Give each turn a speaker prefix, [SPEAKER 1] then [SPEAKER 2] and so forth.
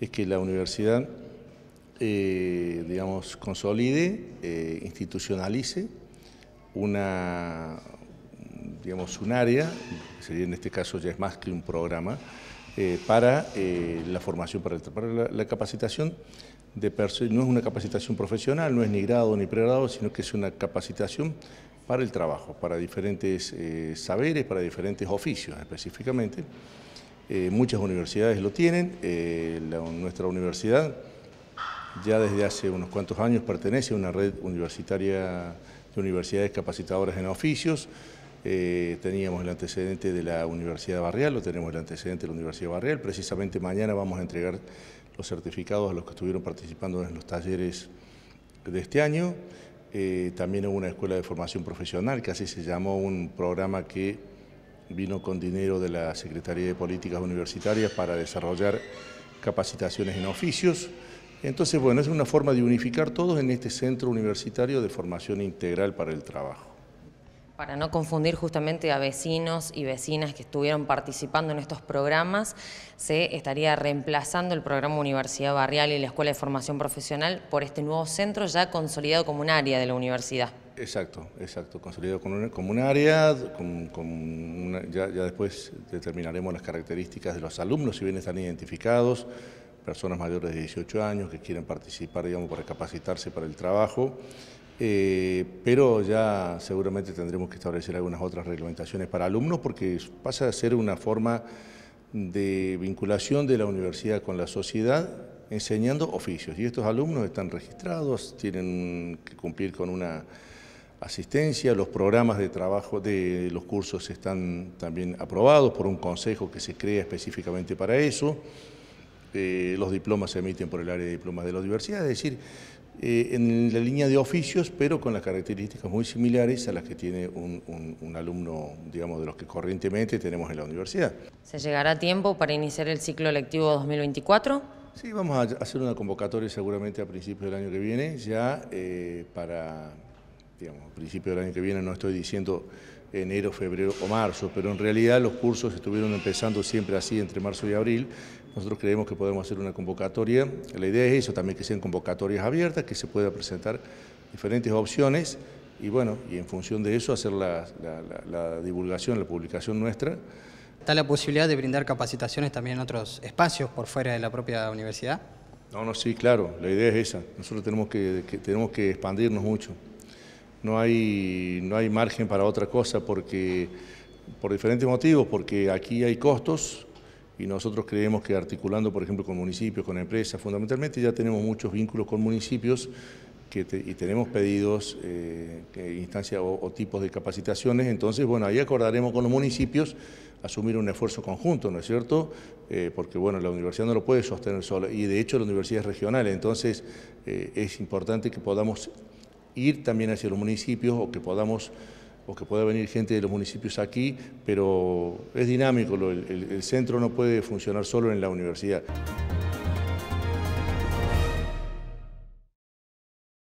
[SPEAKER 1] es que la universidad, eh, digamos, consolide, eh, institucionalice una, digamos, un área, sería en este caso ya es más que un programa, eh, para la formación, para, la, capacitación de no es una capacitación profesional, no es ni grado ni pregrado, sino que es una capacitación para el trabajo, para diferentes saberes, para diferentes oficios específicamente, eh, muchas universidades lo tienen, eh, nuestra universidad ya desde hace unos cuantos años pertenece a una red universitaria de universidades capacitadoras en oficios, eh, teníamos el antecedente de la Universidad Barrial, lo tenemos el antecedente de la Universidad Barrial, precisamente mañana vamos a entregar los certificados a los que estuvieron participando en los talleres de este año, también hubo una escuela de formación profesional, que así se llamó un programa que vino con dinero de la Secretaría de Políticas Universitarias para desarrollar capacitaciones en oficios. Entonces, bueno, es una forma de unificar todos en este centro universitario de formación integral para el trabajo.
[SPEAKER 2] Para no confundir justamente a vecinos y vecinas que estuvieron participando en estos programas, se estaría reemplazando el programa Universidad Barrial y la Escuela de Formación Profesional por este nuevo centro ya consolidado como un área de la universidad.
[SPEAKER 1] Exacto, exacto, consolidado como, una, un área, con, una, ya, después determinaremos las características de los alumnos, si bien están identificados, personas mayores de 18 años que quieren participar, digamos, para capacitarse para el trabajo, eh, pero ya seguramente tendremos que establecer algunas otras reglamentaciones para alumnos porque pasa a ser una forma de vinculación de la universidad con la sociedad enseñando oficios y estos alumnos están registrados, tienen que cumplir con una asistencia, los programas de trabajo de los cursos están también aprobados por un consejo que se crea específicamente para eso, eh, los diplomas se emiten por el área de diplomas de la universidad, es decir, eh, en la línea de oficios, pero con las características muy similares a las que tiene un, alumno, digamos, de los que corrientemente tenemos en la universidad.
[SPEAKER 2] ¿Se llegará a tiempo para iniciar el ciclo lectivo 2024?
[SPEAKER 1] Sí, vamos a hacer una convocatoria seguramente a principios del año que viene, ya eh, para a principio del año que viene no estoy diciendo enero, febrero o marzo, pero en realidad los cursos estuvieron empezando siempre así entre marzo y abril. Nosotros creemos que podemos hacer una convocatoria. La idea es eso, también que sean convocatorias abiertas, que se pueda presentar diferentes opciones y bueno, y en función de eso hacer la, divulgación, la publicación nuestra.
[SPEAKER 2] ¿Está la posibilidad de brindar capacitaciones también en otros espacios por fuera de la propia universidad?
[SPEAKER 1] No, no, sí, claro, la idea es esa. Nosotros tenemos que tenemos que expandirnos mucho no hay, no hay margen para otra cosa porque, por diferentes motivos, porque aquí hay costos y nosotros creemos que articulando, por ejemplo, con municipios, con empresas, fundamentalmente ya tenemos muchos vínculos con municipios y tenemos pedidos, eh, instancias o, tipos de capacitaciones, entonces, bueno, ahí acordaremos con los municipios asumir un esfuerzo conjunto, ¿no es cierto? Eh, porque, bueno, la universidad no lo puede sostener sola, y de hecho la universidad es regional, entonces eh, es importante que podamos ir también hacia los municipios o que podamos o que pueda venir gente de los municipios aquí, pero es dinámico, el, el centro no puede funcionar solo en la universidad.